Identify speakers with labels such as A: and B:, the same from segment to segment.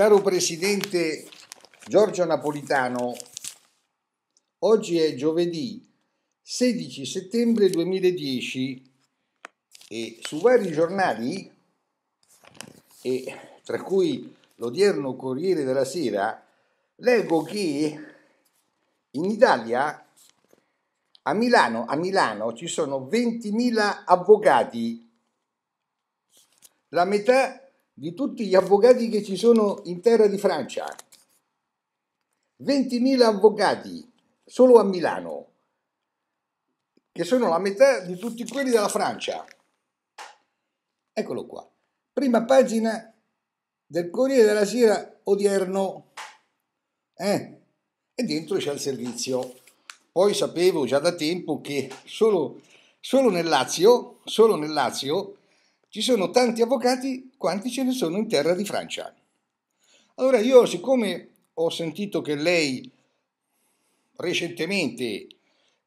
A: Caro Presidente Giorgio Napolitano, oggi è giovedì 16 settembre 2010 e su vari giornali, e tra cui l'odierno Corriere della Sera, leggo che in Italia, a Milano, a Milano ci sono 20.000 avvocati, la metà di tutti gli avvocati che ci sono in terra di Francia. 20.000 avvocati solo a Milano, che sono la metà di tutti quelli della Francia. Eccolo qua. Prima pagina del Corriere della Sera odierno. Eh? E dentro c'è il servizio. Poi sapevo già da tempo che solo, solo nel Lazio, solo nel Lazio ci sono tanti avvocati quanti ce ne sono in terra di Francia. Allora io, siccome ho sentito che lei recentemente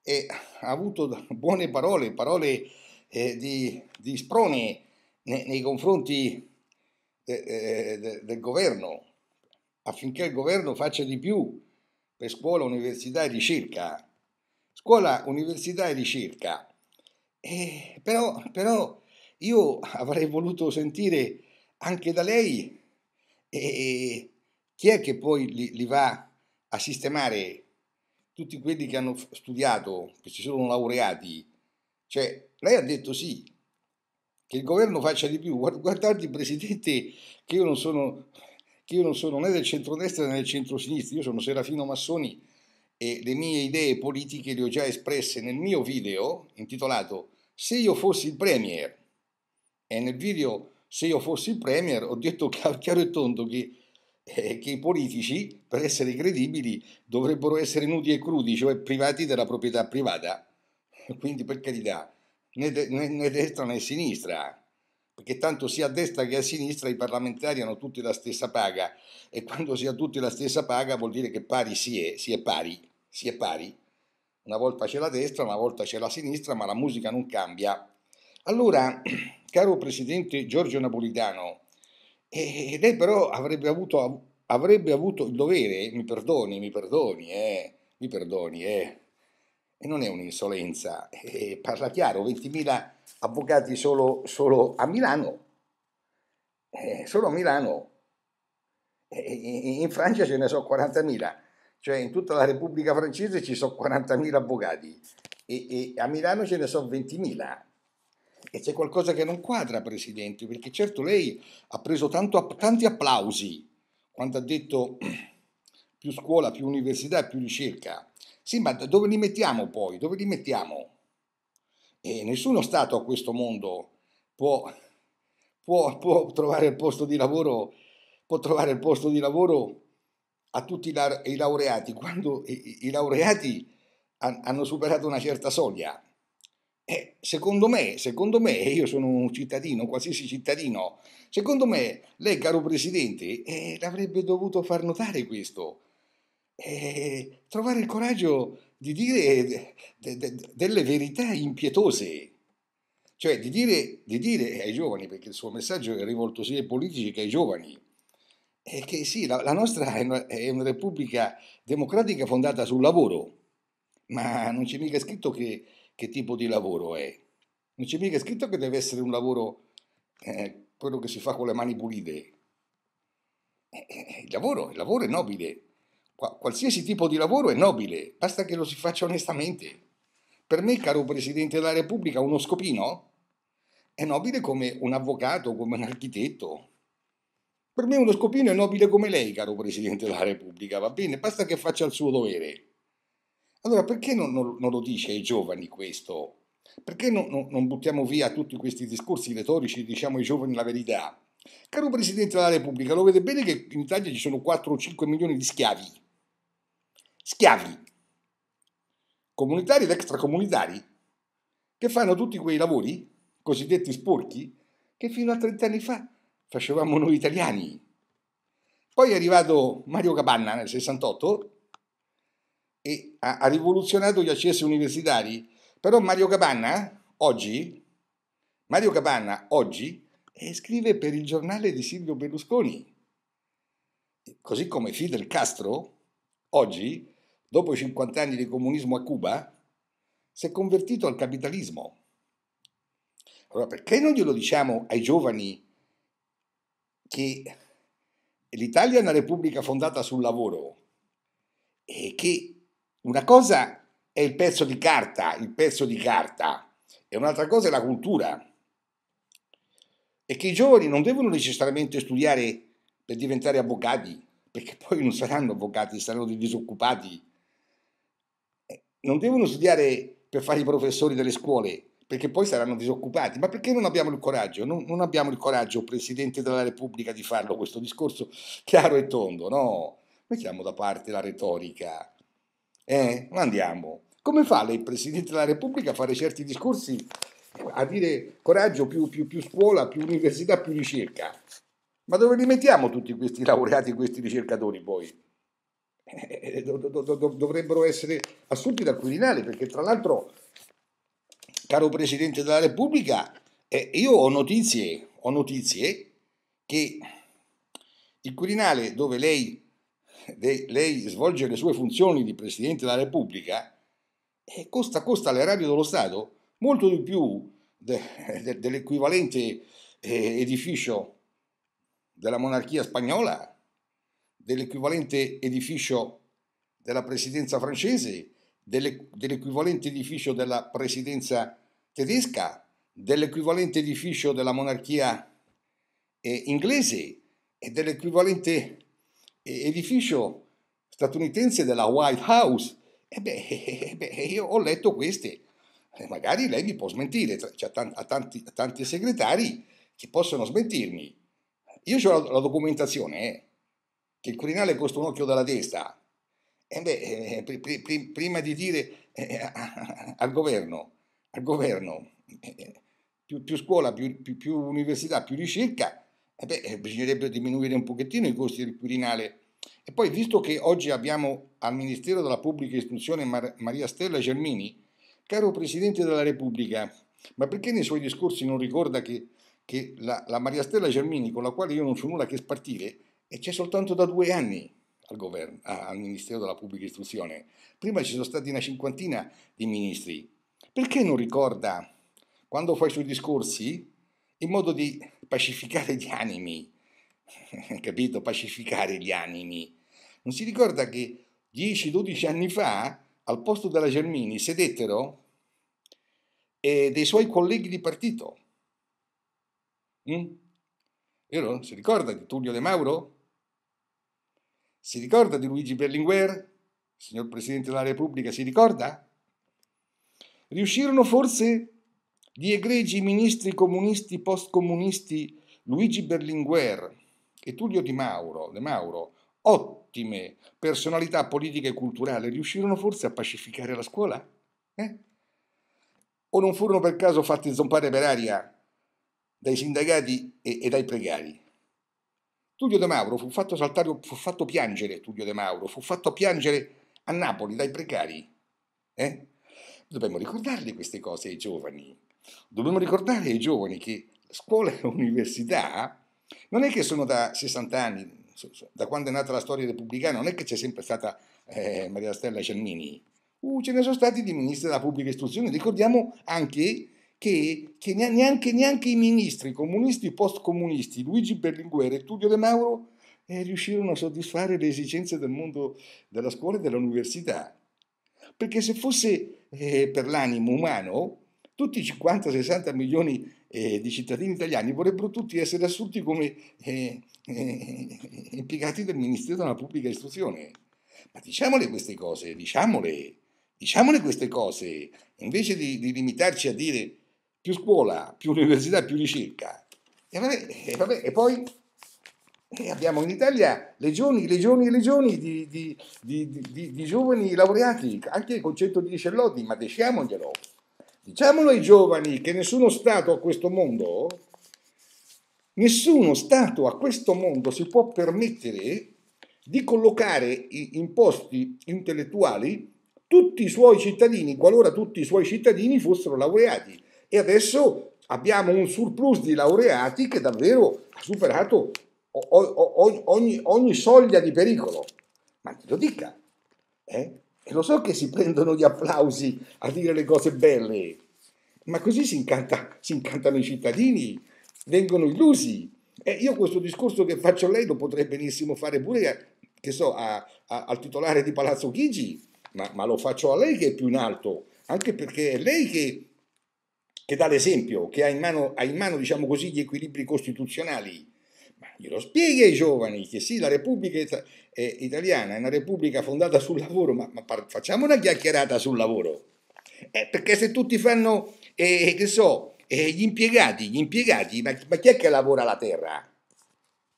A: eh, ha avuto buone parole, parole eh, di, di, sprone nei, nei confronti eh, eh, de, del governo, affinché il governo faccia di più per scuola, università e ricerca. Scuola, università e ricerca. Eh, però, però io avrei voluto sentire anche da lei e chi è che poi li, li va a sistemare tutti quelli che hanno studiato, che si sono laureati. Cioè, lei ha detto sì, che il governo faccia di più. Guardate, Presidente, che io non sono, che io non sono né del centrodestra né del centrosinistra, io sono Serafino Massoni e le mie idee politiche le ho già espresse nel mio video intitolato Se io fossi il Premier. E nel video, se io fossi il Premier, ho detto chiaro e tondo che, eh, che i politici, per essere credibili, dovrebbero essere nudi e crudi, cioè privati della proprietà privata. Quindi, per carità, né, né, né destra né sinistra perché tanto sia a destra che a sinistra i parlamentari hanno tutti la stessa paga e quando si ha tutti la stessa paga vuol dire che pari si è, si è pari, si è pari. Una volta c'è la destra, una volta c'è la sinistra, ma la musica non cambia. Allora, caro presidente Giorgio Napolitano, eh, lei però avrebbe avuto, avrebbe avuto, il dovere, mi perdoni, mi perdoni, eh, mi perdoni, eh, e non è un'insolenza, eh, parla chiaro, 20.000 avvocati solo, solo a Milano, eh, solo a Milano, eh, eh, in Francia ce ne sono 40.000, cioè in tutta la Repubblica francese ci sono 40.000 avvocati e, e a Milano ce ne sono 20.000, e c'è qualcosa che non quadra, Presidente, perché certo lei ha preso tanto, tanti applausi quando ha detto più scuola, più università, più ricerca. Sì, ma dove li mettiamo poi? Dove li mettiamo? E nessuno Stato a questo mondo può, può, può trovare il posto di lavoro, può trovare il posto di lavoro a tutti i laureati, quando i, i laureati hanno superato una certa soglia. Eh, secondo me, secondo me, io sono un cittadino, qualsiasi cittadino, secondo me lei, caro Presidente, eh, l'avrebbe dovuto far notare questo. Eh, trovare il coraggio di dire de, de, de, delle verità impietose. Cioè di dire, di dire, ai giovani, perché il suo messaggio è rivolto sia ai politici che ai giovani, eh, che sì, la, la nostra è una, è una repubblica democratica fondata sul lavoro, ma non c'è mica scritto che che tipo di lavoro è. Non c'è mica scritto che deve essere un lavoro eh, quello che si fa con le mani pulite. Eh, eh, il lavoro, il lavoro è nobile, qualsiasi tipo di lavoro è nobile, basta che lo si faccia onestamente. Per me, caro Presidente della Repubblica, uno scopino è nobile come un avvocato, come un architetto. Per me uno scopino è nobile come lei, caro Presidente della Repubblica, va bene? Basta che faccia il suo dovere. Allora perché non, non, non lo dice ai giovani questo? Perché non, non buttiamo via tutti questi discorsi retorici, e diciamo ai giovani la verità? Caro Presidente della Repubblica, lo vede bene che in Italia ci sono 4 o 5 milioni di schiavi. Schiavi. Comunitari ed extracomunitari che fanno tutti quei lavori cosiddetti sporchi che fino a 30 anni fa facevamo noi italiani. Poi è arrivato Mario Capanna nel 68 e ha, ha rivoluzionato gli accessi universitari. Però Mario Capanna oggi, Mario Capanna oggi eh, scrive per il giornale di Silvio Berlusconi. Così come Fidel Castro oggi, dopo 50 anni di comunismo a Cuba, si è convertito al capitalismo. Allora perché non glielo diciamo ai giovani che l'Italia è una repubblica fondata sul lavoro e che una cosa è il pezzo di carta, il pezzo di carta, e un'altra cosa è la cultura. E che i giovani non devono necessariamente studiare per diventare avvocati, perché poi non saranno avvocati, saranno dei disoccupati. Eh, non devono studiare per fare i professori delle scuole, perché poi saranno disoccupati. Ma perché non abbiamo il coraggio? Non, non abbiamo il coraggio, Presidente della Repubblica, di farlo questo discorso chiaro e tondo, no? Mettiamo da parte la retorica eh, andiamo. Come fa lei, il Presidente della Repubblica, a fare certi discorsi, eh, a dire coraggio più, più, più scuola, più università, più ricerca? Ma dove li mettiamo tutti questi laureati, questi ricercatori poi? Eh, dovrebbero essere assunti dal Quirinale, perché tra l'altro, caro Presidente della Repubblica, eh, io ho notizie, ho notizie che il Quirinale, dove lei lei svolge le sue funzioni di Presidente della Repubblica e costa, costa all'erario dello Stato molto di più de, de, dell'equivalente eh, edificio della monarchia spagnola, dell'equivalente edificio della Presidenza francese, delle, dell'equivalente edificio della Presidenza tedesca, dell'equivalente edificio della monarchia eh, inglese e dell'equivalente edificio statunitense della White House. E beh, e beh io ho letto queste. Eh, magari lei mi può smentire, cioè, ha, tanti, tanti, segretari che possono smentirmi. Io ho la, la documentazione, eh, che il Quirinale costa un occhio dalla testa. E beh, pr- eh, pr- prima di dire eh, eh al governo, al governo eh, più, più, scuola, più, più, più università, più ricerca, eh beh, eh, bisognerebbe diminuire un pochettino i costi del Quirinale. E poi, visto che oggi abbiamo al Ministero della Pubblica Istruzione Mar- Maria Stella Germini, caro Presidente della Repubblica, ma perché nei suoi discorsi non ricorda che, che la, la Maria Stella Germini, con la quale io non ho nulla che spartire, e c'è soltanto da due anni al, governo, al Ministero della Pubblica Istruzione. Prima ci sono stati una cinquantina di ministri. Perché non ricorda, quando fa i suoi discorsi, in modo di pacificare gli animi, capito? Pacificare gli animi. Non si ricorda che 10-12 anni fa al posto della Germini sedettero eh, dei suoi colleghi di partito? Mm? Vero? Si ricorda di Tullio De Mauro? Si ricorda di Luigi Berlinguer? Signor Presidente della Repubblica, si ricorda? Riuscirono forse di egregi ministri comunisti postcomunisti Luigi Berlinguer e Tullio Di Mauro, De Mauro, ottime personalità politiche e culturali, riuscirono forse a pacificare la scuola? Eh? O non furono per caso fatti zompare per aria dai sindacati e, e dai precari? Tullio De Mauro fu fatto saltare, fu fatto piangere, Tullio De Mauro, fu fatto piangere a Napoli dai precari. Eh? Dobbiamo ricordarle queste cose ai giovani, Dobbiamo ricordare ai giovani che scuola e università non è che sono da 60 anni, da quando è nata la storia repubblicana, non è che c'è sempre stata eh, Maria Stella Cernini. Uh, ce ne sono stati di ministri della pubblica istruzione. Ricordiamo anche che, che neanche, neanche, i ministri comunisti e post-comunisti, Luigi Berlinguer e Tullio De Mauro, eh, riuscirono a soddisfare le esigenze del mondo della scuola e dell'università. Perché se fosse eh, per l'animo umano, tutti i 50-60 milioni eh, di cittadini italiani vorrebbero tutti essere assunti come eh, eh, impiegati del Ministero della Pubblica Istruzione. Ma diciamole queste cose, diciamole, diciamole queste cose, invece di, di limitarci a dire più scuola, più università, più ricerca. E, vabbè, e, vabbè, e poi e eh, abbiamo in Italia legioni, legioni e legioni di, di, di, di, giovani laureati, anche il concetto di Cellotti, ma diciamoglielo. Diciamolo ai giovani che nessuno Stato a questo mondo, nessuno Stato a questo mondo si può permettere di collocare in posti intellettuali tutti i suoi cittadini, qualora tutti i suoi cittadini fossero laureati. E adesso abbiamo un surplus di laureati che davvero ha superato ogni, ogni, ogni soglia di pericolo. Ma te lo dica, eh? E lo so che si prendono gli applausi a dire le cose belle, ma così si, incanta, si incantano i cittadini, vengono illusi. E io questo discorso che faccio a lei lo potrei benissimo fare pure, che so, a, a, al titolare di Palazzo Chigi, ma, ma, lo faccio a lei che è più in alto, anche perché è lei che, che dà l'esempio, che ha in mano, ha in mano diciamo così, gli equilibri costituzionali ma glielo spieghi ai giovani che sì, la Repubblica It- è eh, italiana è una Repubblica fondata sul lavoro, ma, ma par- facciamo una chiacchierata sul lavoro. Eh, perché se tutti fanno, eh, eh, che so, eh, gli impiegati, gli impiegati, ma, ma, chi è che lavora la terra?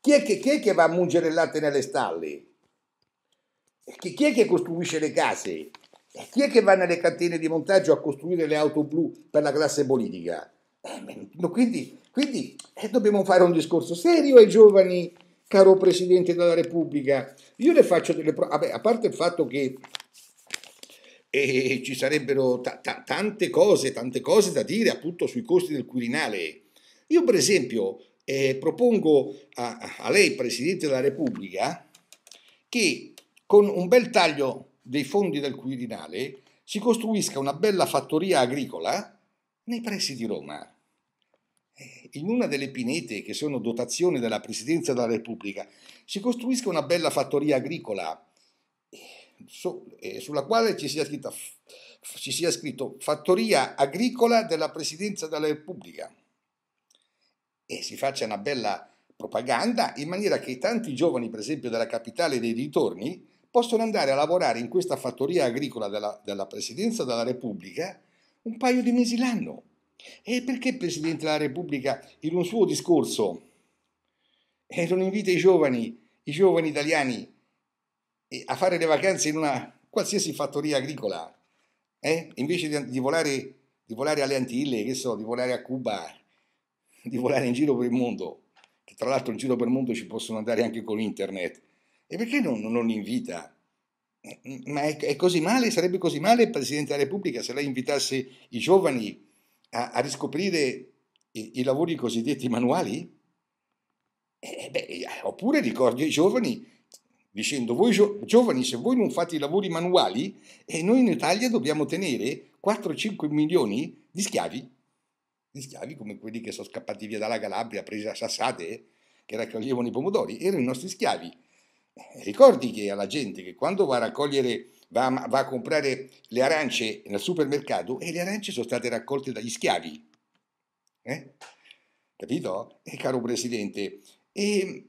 A: Chi è che, chi è che va a mungere il latte nelle stalle? Chi, chi è che costruisce le case? Eh, chi è che va nelle catene di montaggio a costruire le auto blu per la classe politica? quindi, quindi eh, dobbiamo fare un discorso serio ai giovani, caro Presidente della Repubblica. Io le faccio delle prove, a parte il fatto che eh, ci sarebbero ta ta tante cose, tante cose da dire appunto sui costi del Quirinale. Io per esempio eh, propongo a, a lei, Presidente della Repubblica, che con un bel taglio dei fondi del Quirinale si costruisca una bella fattoria agricola nei pressi di Roma. Eh, in una delle pinete che sono dotazione della Presidenza della Repubblica si costruisca una bella fattoria agricola eh, eh, sulla quale ci sia, scritta, ci sia scritto Fattoria Agricola della Presidenza della Repubblica e si faccia una bella propaganda in maniera che tanti giovani, per esempio, della capitale dei dintorni possono andare a lavorare in questa fattoria agricola della, della Presidenza della Repubblica un paio di mesi l'anno e perché il Presidente della Repubblica in un suo discorso eh, non invita i giovani, i giovani italiani eh, a fare le vacanze in una qualsiasi fattoria agricola, eh? invece di, di, volare, di volare alle Antille, che so, di volare a Cuba, di volare in giro per il mondo, che tra l'altro in giro per il mondo ci possono andare anche con internet, e perché non, non li invita? Eh, ma è, è così male, sarebbe così male il Presidente della Repubblica se lei invitasse i giovani a, a riscoprire i, i, lavori cosiddetti manuali? Eh, eh beh, eh, oppure ricordi ai giovani dicendo voi giovani se voi non fate i lavori manuali eh, noi in Italia dobbiamo tenere 4-5 milioni di schiavi di schiavi come quelli che sono scappati via dalla Calabria presi a sassate che raccoglievano i pomodori erano i nostri schiavi eh, ricordi che alla gente che quando va a raccogliere, va a, va a comprare le arance nel supermercato e eh, le arance sono state raccolte dagli schiavi. Eh? Capito? Eh, caro Presidente, e ehm,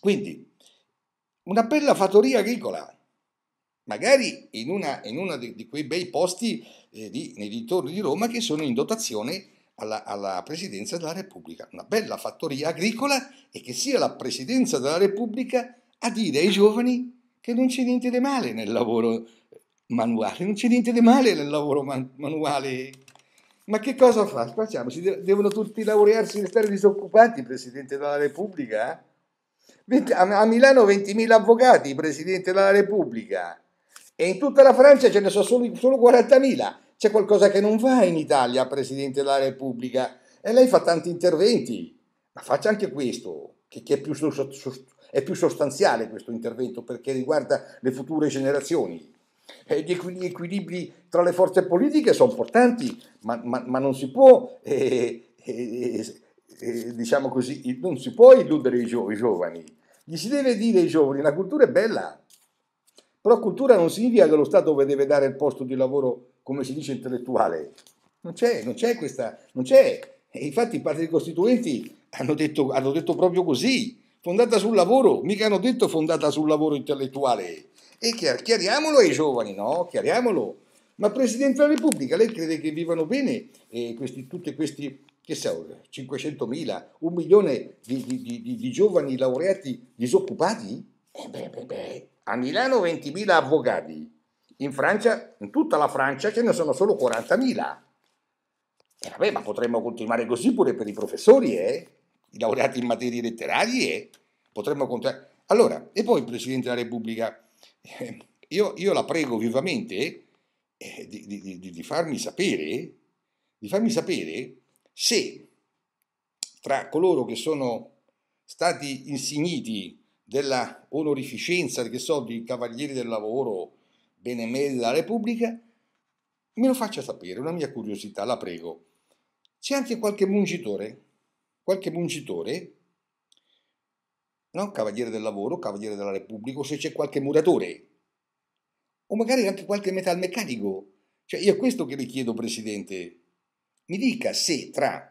A: quindi una bella fattoria agricola, magari in, una, in uno di, quei bei posti eh, di, nei dintorni di Roma che sono in dotazione alla, alla, Presidenza della Repubblica, una bella fattoria agricola e che sia la Presidenza della Repubblica a dire ai giovani che non c'è niente di male nel lavoro manuale, non c'è niente di male nel lavoro man- manuale. Ma che cosa fa? Facciamoci, de- devono tutti laurearsi in stare disoccupati, Presidente della Repubblica? A Milano 20.000 avvocati, Presidente della Repubblica. E in tutta la Francia ce ne sono solo, solo 40.000. C'è qualcosa che non va in Italia, Presidente della Repubblica. E lei fa tanti interventi, ma faccia anche questo, che, che è più su, su, è più sostanziale questo intervento perché riguarda le future generazioni. E gli equilibri tra le forze politiche sono importanti, ma, ma, ma non si può, eh, eh, eh, eh diciamo così, non si può illudere i, gio- i giovani. Gli si deve dire ai giovani, la cultura è bella, però cultura non significa che lo Stato deve dare il posto di lavoro, come si dice, intellettuale. Non c'è, non c'è questa, non c'è. E infatti i partiti costituenti hanno detto, hanno detto proprio così, fondata sul lavoro, mica hanno detto fondata sul lavoro intellettuale. E chiariamolo ai giovani, no? Chiariamolo. Ma Presidente della Repubblica, lei crede che vivano bene eh, questi, tutti questi, che so, 500.000, un milione di, di, di, di, giovani laureati disoccupati? Eh beh, beh, beh. A Milano 20.000 avvocati, in Francia, in tutta la Francia ce ne sono solo 40.000. E eh, vabbè, ma potremmo continuare così pure per i professori, eh? laureati in materie letterarie, potremmo contare. Allora, e poi il Presidente della Repubblica, eh, io, io, la prego vivamente eh, di, di, di, di, farmi sapere, di farmi sapere se tra coloro che sono stati insigniti della onorificenza, che so, di Cavalieri del Lavoro, Benemeriti della Repubblica, me lo faccia sapere, una mia curiosità, la prego. C'è anche qualche mungitore qualche mungitore, non cavaliere del lavoro, cavaliere della Repubblica, o se c'è qualche muratore, o magari anche qualche metalmeccanico. Cioè, io è questo che le chiedo, Presidente. Mi dica se tra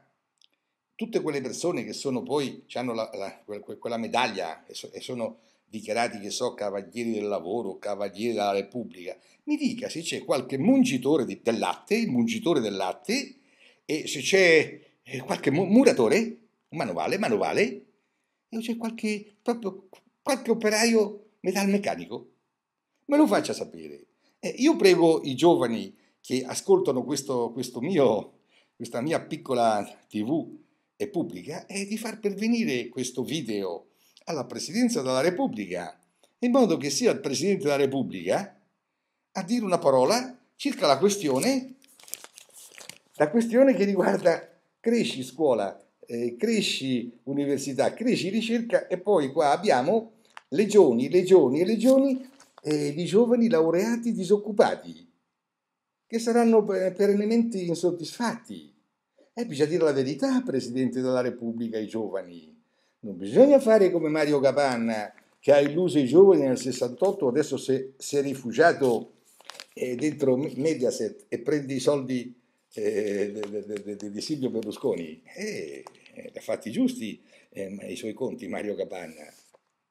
A: tutte quelle persone che sono poi, hanno la, la, quella medaglia e, so, e sono dichiarati che so cavalieri del lavoro, cavalieri della Repubblica, mi dica se c'è qualche mungitore di, del latte, il mungitore del latte, e se c'è eh, qualche muratore, un manovale, manovale, e c'è qualche, proprio, qualche operaio metalmeccanico. Me lo faccia sapere. Eh, io prego i giovani che ascoltano questo, questo mio, questa mia piccola tv e pubblica eh, di far pervenire questo video alla Presidenza della Repubblica, in modo che sia il Presidente della Repubblica a dire una parola circa la questione, la questione che riguarda cresci scuola, eh, cresci università, cresci ricerca e poi qua abbiamo legioni, legioni e legioni eh, di giovani laureati disoccupati che saranno perennemente insoddisfatti. E eh, bisogna dire la verità, Presidente della Repubblica, ai giovani. Non bisogna fare come Mario Capanna, che ha illuso i giovani nel 68, adesso si è rifugiato eh, dentro Mediaset e prende i soldi eh, di Silvio Berlusconi, eh, da fatti giusti eh, i suoi conti Mario Capanna.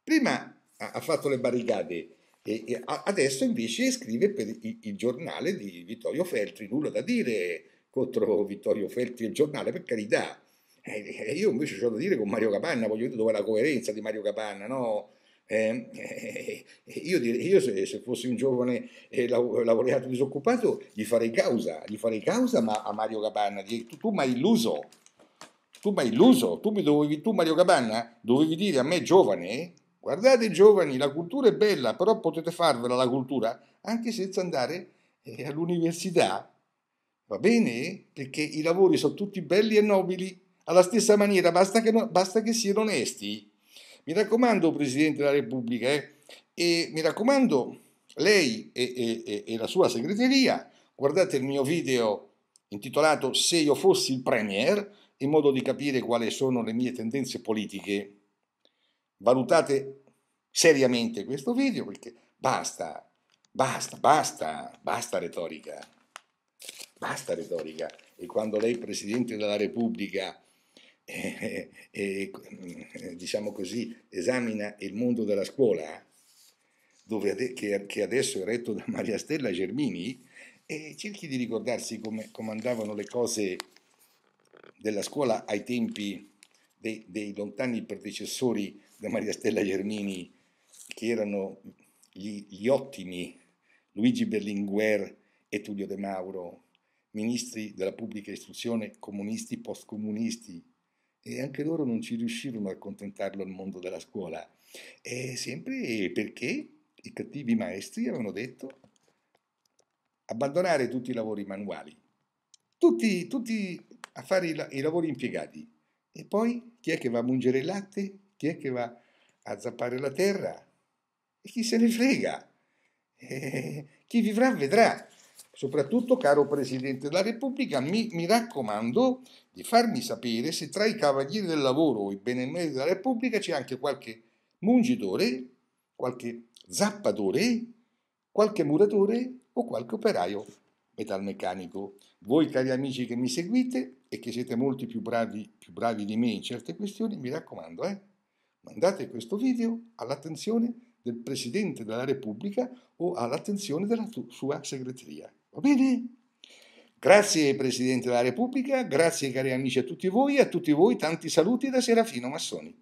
A: Prima ha, ha fatto le barricate, e, e adesso invece scrive per il, il, giornale di Vittorio Feltri, nulla da dire contro Vittorio Feltri e il giornale, per carità. Eh, io invece ho da dire con Mario Capanna, voglio dire dove è la coerenza di Mario Capanna, no? Ehm, eh, eh, io, direi, io se, se, fossi un giovane eh, laureato disoccupato gli farei causa, gli farei causa ma, a Mario Gabanna, direi, tu, tu mi hai illuso, tu mi hai illuso, tu, mi dovevi, tu Mario Gabanna dovevi dire a me giovane, guardate giovani, la cultura è bella, però potete farvela la cultura anche senza andare eh, all'università, va bene? Perché i lavori sono tutti belli e nobili, alla stessa maniera basta che, no, basta che siano onesti mi raccomando, Presidente della Repubblica, eh, e mi raccomando, lei e, e, e la sua segreteria, guardate il mio video intitolato Se io fossi il Premier, in modo di capire quali sono le mie tendenze politiche. Valutate seriamente questo video perché basta, basta, basta, basta retorica. Basta retorica. E quando lei, Presidente della Repubblica, eh, eh, mm, diciamo così, esamina il mondo della scuola, ade- che, che, adesso è retto da Maria Stella Germini, e cerchi di ricordarsi come, come andavano le cose della scuola ai tempi dei, dei lontani predecessori di Maria Stella Germini, che erano gli, gli ottimi Luigi Berlinguer e Tullio De Mauro, ministri della pubblica istruzione comunisti post-comunisti, e anche loro non ci riuscirono a contentarlo al mondo della scuola, e sempre perché i cattivi maestri avevano detto abbandonare tutti i lavori manuali, tutti, tutti a fare i, i, lavori impiegati. E poi chi è che va a mungere il latte? Chi è che va a zappare la terra? E chi se ne frega? E chi vivrà vedrà. Soprattutto, caro Presidente della Repubblica, mi, mi raccomando di farmi sapere se tra i Cavalieri del Lavoro o i Benemeriti della Repubblica c'è anche qualche mungitore, qualche zappatore, qualche muratore o qualche operaio metalmeccanico. Voi, cari amici che mi seguite e che siete molti più bravi, più bravi di me in certe questioni, mi raccomando, eh? mandate questo video all'attenzione del Presidente della Repubblica o all'attenzione della sua segreteria. Va bene? Grazie Presidente della Repubblica, grazie cari amici a tutti voi, e a tutti voi tanti saluti da Serafino Massoni.